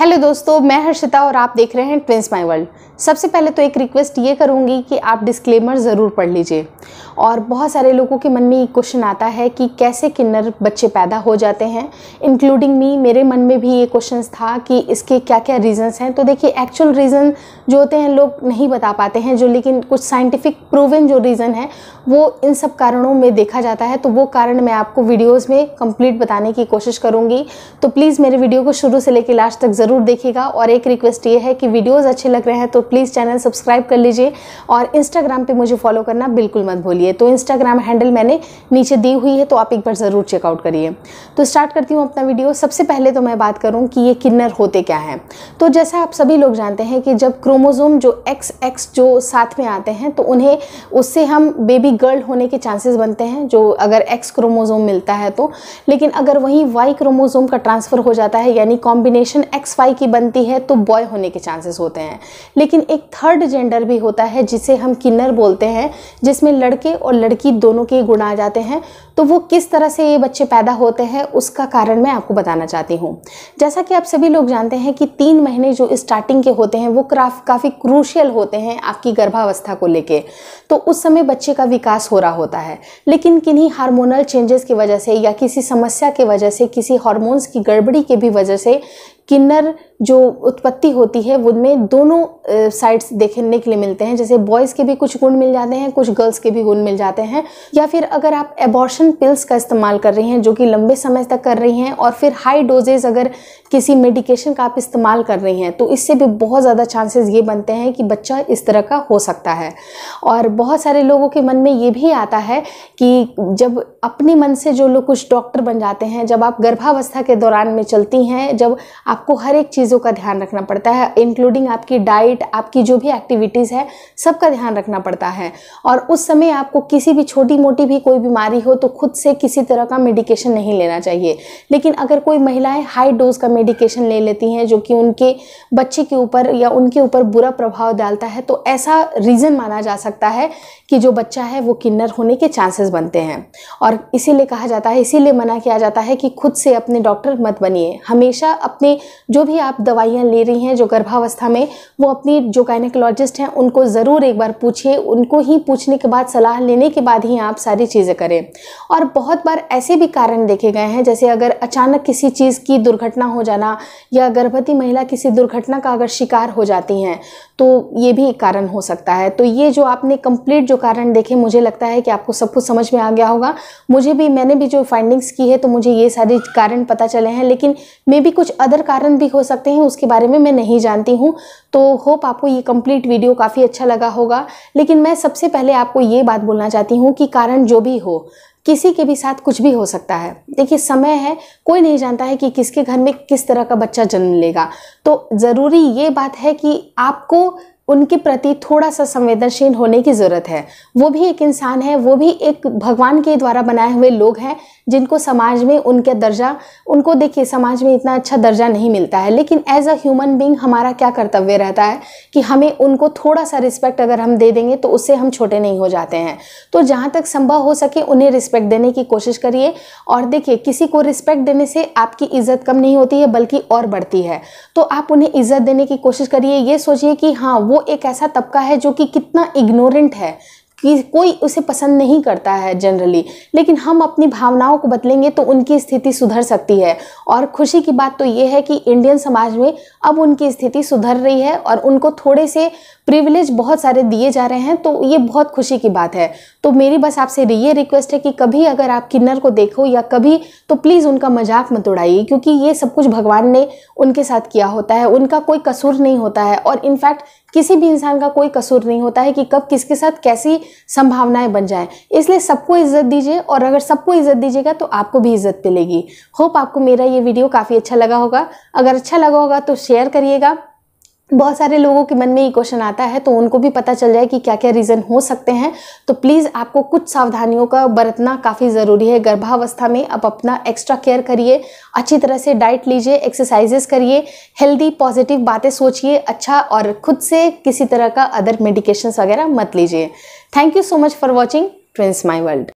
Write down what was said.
hello दोस्तों मैं हर्षिता और आप देख रहे हैं ट्विंस माई वर्ल्ड सबसे पहले तो एक रिक्वेस्ट ये करूँगी कि आप डिस्क्लेमर ज़रूर पढ़ लीजिए और बहुत सारे लोगों के मन में ये क्वेश्चन आता है कि कैसे किन्नर बच्चे पैदा हो जाते हैं इंक्लूडिंग मी मेरे मन में भी ये क्वेश्चन था कि इसके क्या क्या रीज़न्स हैं तो देखिए एक्चुअल रीज़न जो होते हैं लोग नहीं बता पाते हैं जो लेकिन कुछ साइंटिफिक प्रूवन जो रीज़न है वो इन सब कारणों में देखा जाता है तो वो कारण मैं आपको वीडियोज़ में कंप्लीट बताने की कोशिश करूँगी तो प्लीज़ मेरे वीडियो को शुरू से लेकर लास्ट तक ज़रूर देखिएगा और एक रिक्वेस्ट ये है कि वीडियोज़ अच्छे लग रहे हैं तो प्लीज़ चैनल सब्सक्राइब कर लीजिए और इंस्टाग्राम पर मुझे फॉलो करना बिल्कुल मत भूलिए है तो इंस्टाग्राम हैंडल मैंने नीचे दी हुई है तो आप एक बार ज़रूर चेकआउट करिए तो स्टार्ट करती हूँ अपना वीडियो सबसे पहले तो मैं बात करूँ कि ये किन्नर होते क्या हैं तो जैसा आप सभी लोग जानते हैं कि जब क्रोमोजोम जो एक्स एक्स जो साथ में आते हैं तो उन्हें उससे हम बेबी गर्ल होने के चांसेस बनते हैं जो अगर एक्स क्रोमोजोम मिलता है तो लेकिन अगर वहीं वाई क्रोमोजोम का ट्रांसफ़र हो जाता है यानी कॉम्बिनेशन एक्स वाई की बनती है तो बॉय होने के चांसेस होते हैं लेकिन एक थर्ड जेंडर भी होता है जिसे हम किन्नर बोलते हैं जिसमें लड़के के और लड़की दोनों के गुण आ जाते हैं तो वो किस तरह से ये बच्चे पैदा होते हैं उसका कारण मैं आपको बताना चाहती हूँ जैसा कि आप सभी लोग जानते हैं कि तीन महीने जो स्टार्टिंग के होते हैं वो क्राफ काफ़ी क्रूशियल होते हैं आपकी गर्भावस्था को लेके तो उस समय बच्चे का विकास हो रहा होता है लेकिन किन्हीं हार्मोनल चेंजेस की वजह से या किसी समस्या की वजह से किसी हॉर्मोन्स की गड़बड़ी के भी वजह से किन्नर जो उत्पत्ति होती है उनमें दोनों साइड्स देखने के लिए मिलते हैं जैसे बॉयज़ के भी कुछ गुण मिल जाते हैं कुछ गर्ल्स के भी गुण मिल जाते हैं या फिर अगर आप एबॉर्शन पिल्स का इस्तेमाल कर रही हैं जो कि लंबे समय तक कर रही हैं और फिर हाई डोजेज अगर किसी मेडिकेशन का आप इस्तेमाल कर रही हैं तो इससे भी बहुत ज़्यादा चांसेस ये बनते हैं कि बच्चा इस तरह का हो सकता है और बहुत सारे लोगों के मन में ये भी आता है कि जब अपने मन से जो लोग कुछ डॉक्टर बन जाते हैं जब आप गर्भावस्था के दौरान में चलती हैं जब आप आपको हर एक चीज़ों का ध्यान रखना पड़ता है इंक्लूडिंग आपकी डाइट आपकी जो भी एक्टिविटीज़ है सबका ध्यान रखना पड़ता है और उस समय आपको किसी भी छोटी मोटी भी कोई बीमारी हो तो खुद से किसी तरह का मेडिकेशन नहीं लेना चाहिए लेकिन अगर कोई महिलाएं हाई डोज का मेडिकेशन ले लेती हैं जो कि उनके बच्चे के ऊपर या उनके ऊपर बुरा प्रभाव डालता है तो ऐसा रीज़न माना जा सकता है कि जो बच्चा है वो किन्नर होने के चांसेस बनते हैं और इसीलिए कहा जाता है इसीलिए मना किया जाता है कि खुद से अपने डॉक्टर मत बनिए हमेशा अपने जो भी आप दवाइयाँ ले रही हैं जो गर्भावस्था में वो अपनी जो गायनेकोलॉजिस्ट हैं उनको ज़रूर एक बार पूछिए उनको ही पूछने के बाद सलाह लेने के बाद ही आप सारी चीज़ें करें और बहुत बार ऐसे भी कारण देखे गए हैं जैसे अगर अचानक किसी चीज़ की दुर्घटना हो जाना या गर्भवती महिला किसी दुर्घटना का अगर शिकार हो जाती हैं तो ये भी एक कारण हो सकता है तो ये जो आपने कंप्लीट जो कारण देखे मुझे लगता है कि आपको सब कुछ समझ में आ गया होगा मुझे भी मैंने भी जो फाइंडिंग्स की है तो मुझे ये सारे कारण पता चले हैं लेकिन मे भी कुछ अदर कारण भी हो सकते हैं उसके बारे में मैं नहीं जानती हूँ तो होप आपको ये कंप्लीट वीडियो काफ़ी अच्छा लगा होगा लेकिन मैं सबसे पहले आपको ये बात बोलना चाहती हूँ कि कारण जो भी हो किसी के भी साथ कुछ भी हो सकता है देखिए समय है कोई नहीं जानता है कि किसके घर में किस तरह का बच्चा जन्म लेगा तो ज़रूरी ये बात है कि आपको उनके प्रति थोड़ा सा संवेदनशील होने की ज़रूरत है वो भी एक इंसान है वो भी एक भगवान के द्वारा बनाए हुए लोग हैं जिनको समाज में उनका दर्जा उनको देखिए समाज में इतना अच्छा दर्जा नहीं मिलता है लेकिन एज अ ह्यूमन बींग हमारा क्या कर्तव्य रहता है कि हमें उनको थोड़ा सा रिस्पेक्ट अगर हम दे देंगे तो उससे हम छोटे नहीं हो जाते हैं तो जहाँ तक संभव हो सके उन्हें रिस्पेक्ट देने की कोशिश करिए और देखिए किसी को रिस्पेक्ट देने से आपकी इज्जत कम नहीं होती है बल्कि और बढ़ती है तो आप उन्हें इज्जत देने की कोशिश करिए ये सोचिए कि हाँ वो एक ऐसा तबका है जो कि कितना इग्नोरेंट है कि कोई उसे पसंद नहीं करता है जनरली लेकिन हम अपनी भावनाओं को बदलेंगे तो उनकी स्थिति सुधर सकती है और खुशी की बात तो ये है कि इंडियन समाज में अब उनकी स्थिति सुधर रही है और उनको थोड़े से प्रिविलेज बहुत सारे दिए जा रहे हैं तो ये बहुत खुशी की बात है तो मेरी बस आपसे ये रिक्वेस्ट है कि कभी अगर आप किन्नर को देखो या कभी तो प्लीज़ उनका मजाक मत उड़ाइए क्योंकि ये सब कुछ भगवान ने उनके साथ किया होता है उनका कोई कसूर नहीं होता है और इनफैक्ट किसी भी इंसान का कोई कसूर नहीं होता है कि कब किसके साथ कैसी संभावनाएं बन जाए इसलिए सबको इज्जत दीजिए और अगर सबको इज्जत दीजिएगा तो आपको भी इज्जत मिलेगी होप आपको मेरा ये वीडियो काफ़ी अच्छा लगा होगा अगर अच्छा लगा होगा तो शेयर करिएगा बहुत सारे लोगों के मन में ये क्वेश्चन आता है तो उनको भी पता चल जाए कि क्या क्या रीज़न हो सकते हैं तो प्लीज़ आपको कुछ सावधानियों का बरतना काफ़ी ज़रूरी है गर्भावस्था में आप अपना एक्स्ट्रा केयर करिए अच्छी तरह से डाइट लीजिए एक्सरसाइजेस करिए हेल्दी पॉजिटिव बातें सोचिए अच्छा और खुद से किसी तरह का अदर मेडिकेशंस वगैरह मत लीजिए thank you so much for watching twins my world